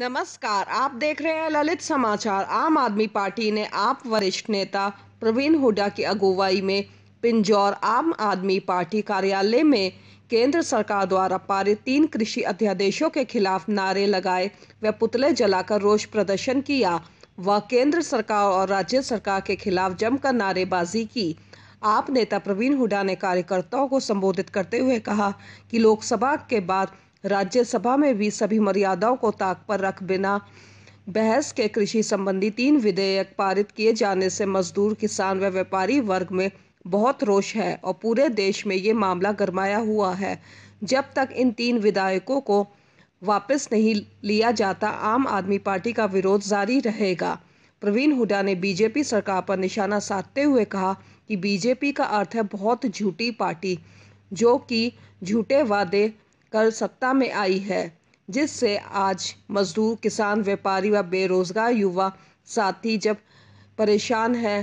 नमस्कार आप देख रहे हैं ललित समाचार आम आदमी पार्टी ने आप वरिष्ठ नेता प्रवीण हुडा की अगुवाई में पिंजौर आम आदमी पार्टी कार्यालय में केंद्र सरकार द्वारा पारित तीन कृषि अध्यादेशों के खिलाफ नारे लगाए व पुतले जलाकर रोष प्रदर्शन किया व केंद्र सरकार और राज्य सरकार के खिलाफ जमकर नारेबाजी की आप नेता प्रवीण हुडा ने कार्यकर्ताओं को संबोधित करते हुए कहा कि लोकसभा के बाद राज्यसभा में भी सभी मर्यादाओं को ताक पर रख बिना बहस के कृषि संबंधी तीन विधेयक पारित किए जाने से मजदूर किसान व व्यापारी वर्ग में बहुत रोष है और पूरे देश में ये मामला गरमाया हुआ है जब तक इन तीन विधायकों को वापस नहीं लिया जाता आम आदमी पार्टी का विरोध जारी रहेगा प्रवीण हुडा ने बीजेपी सरकार पर निशाना साधते हुए कहा कि बीजेपी का अर्थ है बहुत झूठी पार्टी जो कि झूठे वादे कर सत्ता में आई है जिससे आज मजदूर किसान व्यापारी व बेरोजगार युवा साथी जब परेशान है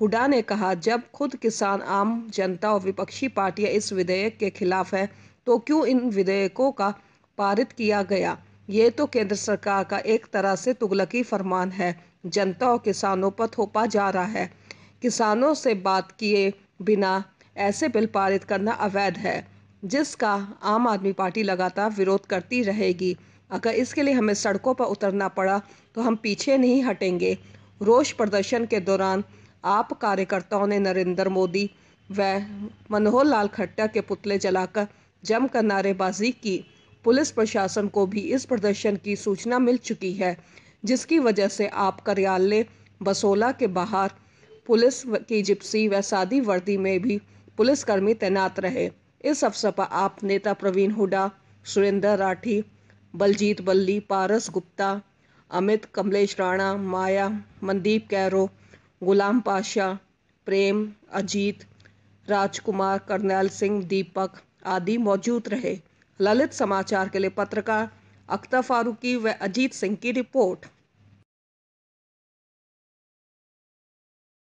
हुडा ने कहा जब खुद किसान आम जनता और विपक्षी पार्टियां इस विधेयक के खिलाफ है तो क्यों इन विधेयकों का पारित किया गया ये तो केंद्र सरकार का एक तरह से तुगलकी फरमान है जनता और किसानों पर थोपा जा रहा है किसानों से बात किए बिना ऐसे बिल पारित करना अवैध है जिसका आम आदमी पार्टी लगातार विरोध करती रहेगी अगर इसके लिए हमें सड़कों पर उतरना पड़ा तो हम पीछे नहीं हटेंगे रोष प्रदर्शन के दौरान आप कार्यकर्ताओं ने नरेंद्र मोदी व मनोहर लाल खट्टर के पुतले जलाकर जमकर नारेबाजी की पुलिस प्रशासन को भी इस प्रदर्शन की सूचना मिल चुकी है जिसकी वजह से आप कार्यालय बसोला के बाहर पुलिस की जिप्सी व सादी वर्दी में भी पुलिसकर्मी तैनात रहे इस अवसर पर आप नेता प्रवीण हुडा सुरेंद्र राठी बलजीत बल्ली पारस गुप्ता अमित कमलेश राणा माया मनदीप कैरो गुलाम पाशा प्रेम अजीत राजकुमार करनैल सिंह दीपक आदि मौजूद रहे ललित समाचार के लिए पत्रकार अख्तर फारूकी व अजीत सिंह की रिपोर्ट